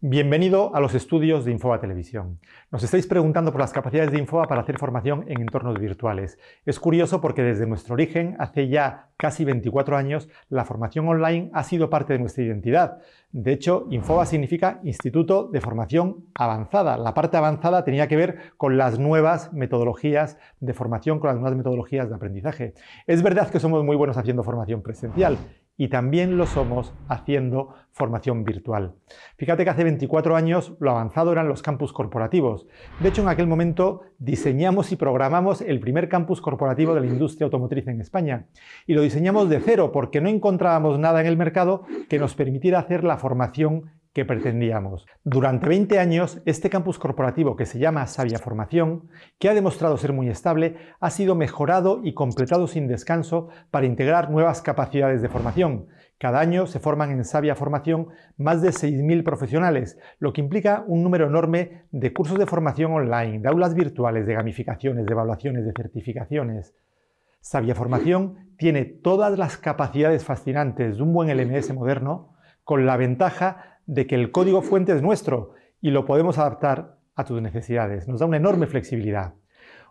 Bienvenido a los estudios de Infoba Televisión. Nos estáis preguntando por las capacidades de Infoa para hacer formación en entornos virtuales. Es curioso porque desde nuestro origen, hace ya casi 24 años, la formación online ha sido parte de nuestra identidad. De hecho, Infoba significa Instituto de Formación Avanzada. La parte avanzada tenía que ver con las nuevas metodologías de formación, con las nuevas metodologías de aprendizaje. Es verdad que somos muy buenos haciendo formación presencial y también lo somos haciendo formación virtual. Fíjate que hace 24 años lo avanzado eran los campus corporativos. De hecho, en aquel momento diseñamos y programamos el primer campus corporativo de la industria automotriz en España. Y lo diseñamos de cero porque no encontrábamos nada en el mercado que nos permitiera hacer la formación que pretendíamos. Durante 20 años, este campus corporativo que se llama Sabia Formación, que ha demostrado ser muy estable, ha sido mejorado y completado sin descanso para integrar nuevas capacidades de formación. Cada año se forman en Sabia Formación más de 6.000 profesionales, lo que implica un número enorme de cursos de formación online, de aulas virtuales, de gamificaciones, de evaluaciones, de certificaciones. Sabia Formación tiene todas las capacidades fascinantes de un buen LMS moderno, con la ventaja de que el código fuente es nuestro y lo podemos adaptar a tus necesidades. Nos da una enorme flexibilidad.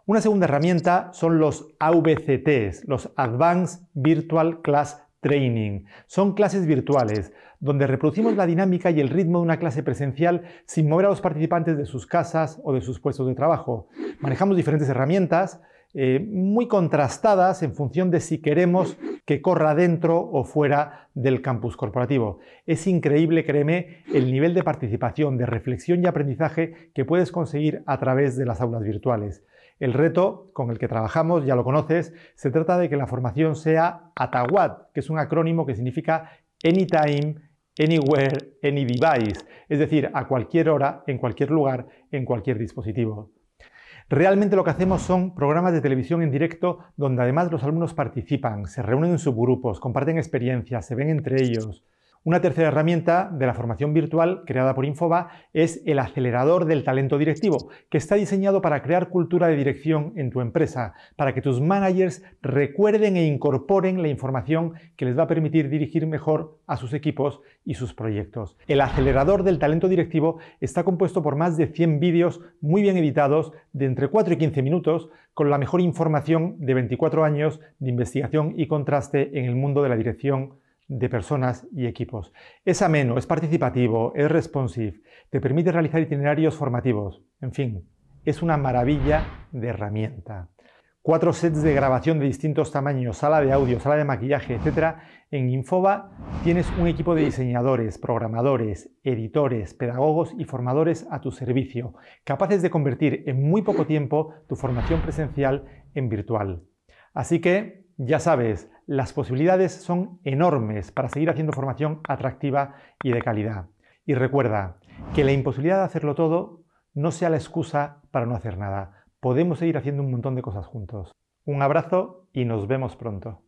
Una segunda herramienta son los AVCTs, los Advanced Virtual Class Training. Son clases virtuales donde reproducimos la dinámica y el ritmo de una clase presencial sin mover a los participantes de sus casas o de sus puestos de trabajo. Manejamos diferentes herramientas eh, muy contrastadas en función de si queremos que corra dentro o fuera del campus corporativo. Es increíble, créeme, el nivel de participación, de reflexión y aprendizaje que puedes conseguir a través de las aulas virtuales. El reto con el que trabajamos, ya lo conoces, se trata de que la formación sea ATAWAT, que es un acrónimo que significa Anytime, Anywhere, Any Device, es decir, a cualquier hora, en cualquier lugar, en cualquier dispositivo. Realmente lo que hacemos son programas de televisión en directo donde además los alumnos participan, se reúnen en subgrupos, comparten experiencias, se ven entre ellos, una tercera herramienta de la formación virtual creada por Infoba es el acelerador del talento directivo, que está diseñado para crear cultura de dirección en tu empresa, para que tus managers recuerden e incorporen la información que les va a permitir dirigir mejor a sus equipos y sus proyectos. El acelerador del talento directivo está compuesto por más de 100 vídeos muy bien editados de entre 4 y 15 minutos con la mejor información de 24 años de investigación y contraste en el mundo de la dirección de personas y equipos. Es ameno, es participativo, es responsive, te permite realizar itinerarios formativos, en fin, es una maravilla de herramienta. Cuatro sets de grabación de distintos tamaños, sala de audio, sala de maquillaje, etc. En Infoba tienes un equipo de diseñadores, programadores, editores, pedagogos y formadores a tu servicio, capaces de convertir en muy poco tiempo tu formación presencial en virtual. Así que, ya sabes, las posibilidades son enormes para seguir haciendo formación atractiva y de calidad. Y recuerda que la imposibilidad de hacerlo todo no sea la excusa para no hacer nada. Podemos seguir haciendo un montón de cosas juntos. Un abrazo y nos vemos pronto.